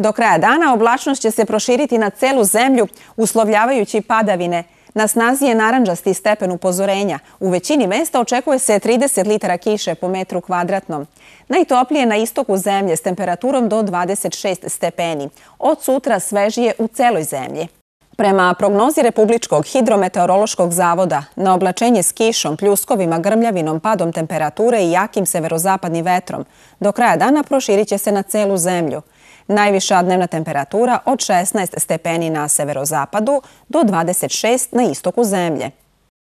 Do kraja dana oblačnost će se proširiti na celu zemlju, uslovljavajući padavine. Na snazi je naranđasti stepen upozorenja. U većini mesta očekuje se 30 litara kiše po metru kvadratnom. Najtoplije na istoku zemlje s temperaturom do 26 stepeni. Od sutra svežije u celoj zemlji. Prema prognozi Republičkog hidrometeorološkog zavoda, na oblačenje s kišom, pljuskovima, grmljavinom, padom temperature i jakim severozapadnim vetrom, do kraja dana proširit će se na celu zemlju. Najviša dnevna temperatura od 16 stepeni na severozapadu do 26 na istoku zemlje.